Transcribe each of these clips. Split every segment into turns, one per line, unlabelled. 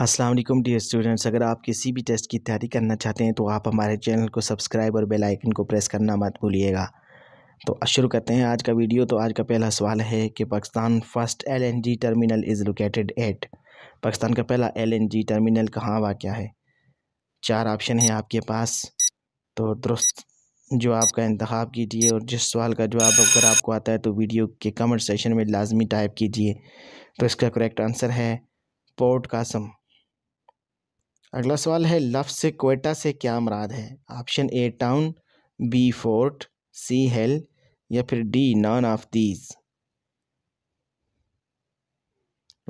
Aslam dear students अगर आप किसी भी टेस्ट की तैयारी करना चाहते हैं तो आप हमारे चैनल को सब्सक्राइब और बेल आइकन को प्रेस करना मत भूलिएगा तो शुरू करते हैं आज का वीडियो तो आज का पहला सवाल है कि Pakistan first LNG terminal is located at Pakistan का पहला एलएनजी टर्मिनल कहाँ वाक़ है चार ऑप्शन है आपके पास तो दुरुस्त जो आपका इंतखब कीजिए और जिस सवाल का जवाब अगर आपको आता है तो वीडियो के कमेंट सेशन में लाजमी टाइप कीजिए तो इसका करेक्ट आंसर है पोर्ट कासम अगला सवाल है लफ्स से कोयटा से क्या मराद है option A town B fort C hill या फिर D none of these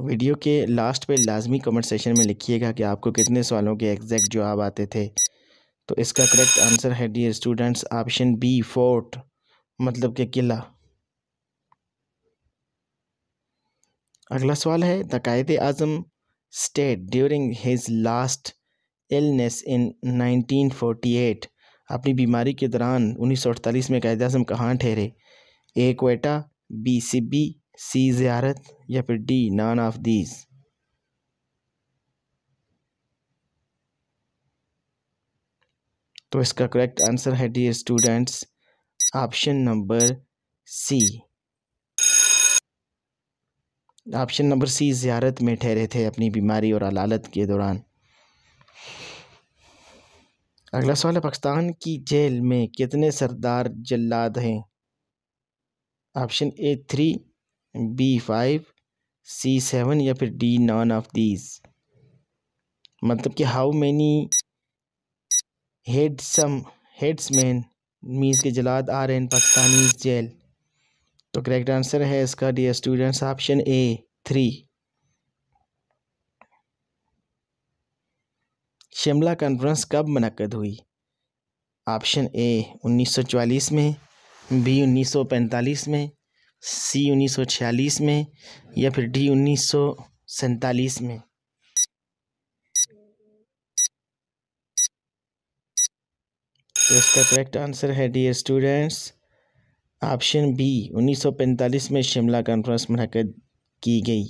video के लास्ट पे लाजमी कमेंट सेशन में लिखिएगा कि आपको कितने सवालों के एग्जैक्ट जवाब आते थे तो इसका करेक्ट आंसर है dear students option B fort मतलब कि किला अगला सवाल है the Quaid Azam stayed during his last illness in 1948 अपनी बीमारी के दौरान अड़तालीस में कैद अजम कहाँ ठहरे A Quetta B Sibi C Ziarat या फिर डी नान ऑफ दीज तो इसका करेक्ट आंसर है dear students option number C option number C Ziarat में ठहरे थे अपनी बीमारी और अलालत के दौरान अगला सवाल है पाकिस्तान की जेल में कितने सरदार जल्लाद हैं option A three B five C seven या फिर डी नॉन ऑफ दीज मतलब कि how many headsman means के जलाद आ रहे हैं पाकिस्तानी जेल तो करेक्ट आंसर है इसका dear students option A three Shimla conference कब मनकद हुई ऑप्शन ए 1944 में बी 1945 में सी 1946 में या फिर डी उन्नीस में तो इसका करेक्ट आंसर है डियर स्टूडेंट्स ऑप्शन बी 1945 में शिमला कॉन्फ्रेंस मुनद की गई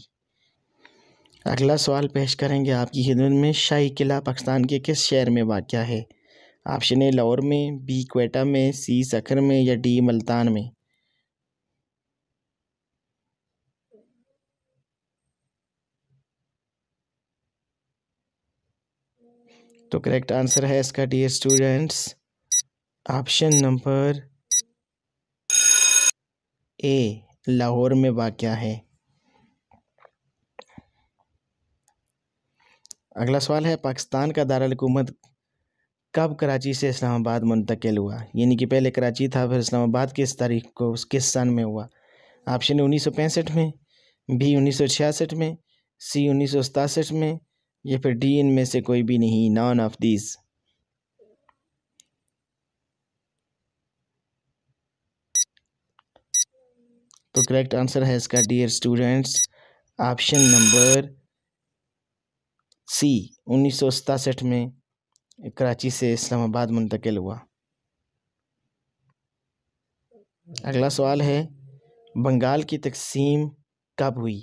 अगला सवाल पेश करेंगे आपकी खिदमत में शाही किला पाकिस्तान के किस शहर में वाक़ है ऑप्शन ए लाहौर में बी क्वेटा में सी सखर में या डी मल्तान में तो करेक्ट आंसर है इसका dear students option number A Lahore में वाक़ है अगला सवाल है पाकिस्तान का दारकूमत कब कराची से इस्लामाबाद मुंतकिल हुआ यानी कि पहले कराची था फिर इस्लामाबाद किस तारीख को उस किस सन में हुआ ऑप्शन उन्नीस सौ पैंसठ में बी उन्नीस सौ छियासठ में सी उन्नीस सौ सतासठ में या फिर डी इन में से कोई भी नहीं नॉन ऑफ दीज तो करेक्ट आंसर है इसका dear students option number C उन्नीस में कराची से इस्लामाबाद मुंतकिल हुआ अगला सवाल है बंगाल की तकसीम कब हुई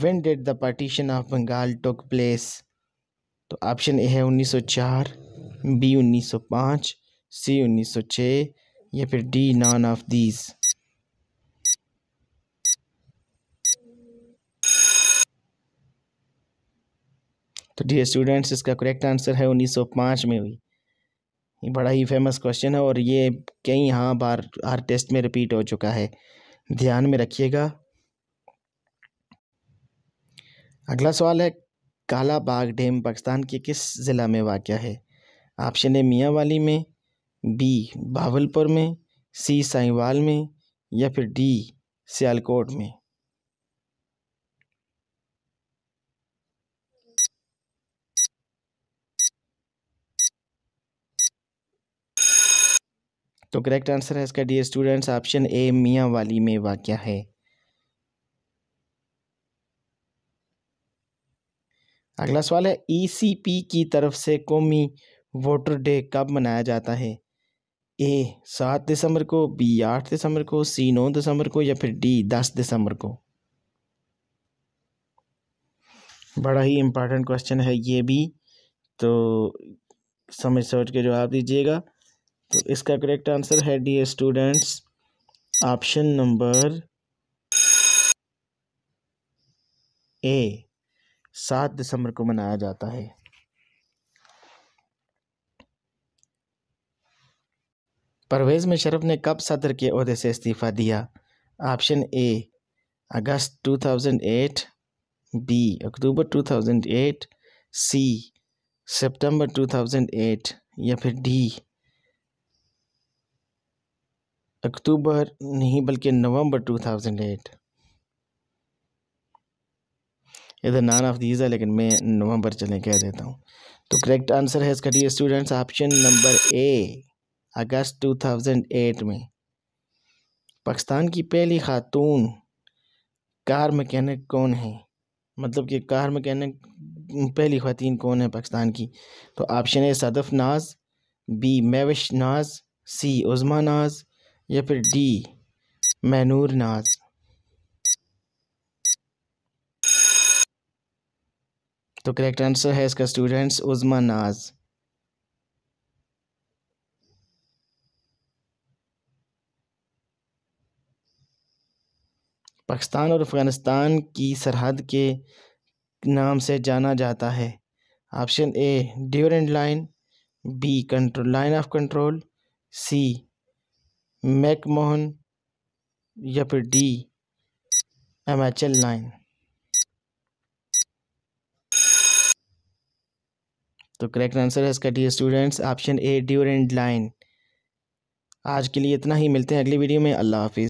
when did the partition of Bengal took place तो ऑप्शन ए है 1904 बी 1905 सी 1906 या फिर डी नॉन ऑफ दीज तो डी स्टूडेंट्स इसका करेक्ट आंसर है 1905 में हुई ये बड़ा ही फेमस क्वेश्चन है और ये कई यहाँ बार हर टेस्ट में रिपीट हो चुका है ध्यान में रखिएगा अगला सवाल है काला बाग डैम पाकिस्तान के किस ज़िला में वाक़ है ऑप्शन ए मियाँ वाली में बी भावलपुर में सी साईवाल में या फिर डी सियालकोट में तो करेक्ट आंसर है इसका डियर स्टूडेंट्स ऑप्शन ए मियाँ वाली में वाक़ है अगला सवाल है ईसीपी e की तरफ से कौमी वोटर डे कब मनाया जाता है ए सात दिसंबर को बी आठ दिसंबर को सी नौ दिसंबर को या फिर डी दस दिसंबर को बड़ा ही इम्पॉर्टेंट क्वेश्चन है ये भी तो समझ सोच के जवाब दीजिएगा तो इसका करेक्ट आंसर है dear students option number A सात दिसंबर को मनाया जाता है परवेज़ मुशरफ ने कब सदर के अहदे से इस्तीफ़ा दिया ऑप्शन ए अगस्त 2008 बी अक्टूबर 2008 सी सितंबर 2008 या फिर डी अक्टूबर नहीं बल्कि नवंबर 2008 इधर नान ऑफ दीज है लेकिन मैं नवंबर चलें कह देता हूँ तो करेक्ट आंसर है इसका dear students option number A अगस्त 2008 में पाकिस्तान की पहली खातून कार मकैनिक कौन है मतलब कि कार मकैनिक पहली खातन कौन है पाकिस्तान की तो ऑप्शन ए सदफ नाज बी मेविश नाज सी उज़मा नाज या फिर डी मैनूर नाज तो करेक्ट आंसर है इसका स्टूडेंट्स उजमा नाज पाकिस्तान और अफ़गानिस्तान की सरहद के नाम से जाना जाता है option A Durand line B control line of control C McMahon या फिर D M H L nine तो करेक्ट आंसर है इसका dear students option A Durand line आज के लिए इतना ही मिलते हैं अगली वीडियो में अल्लाह हाफिज़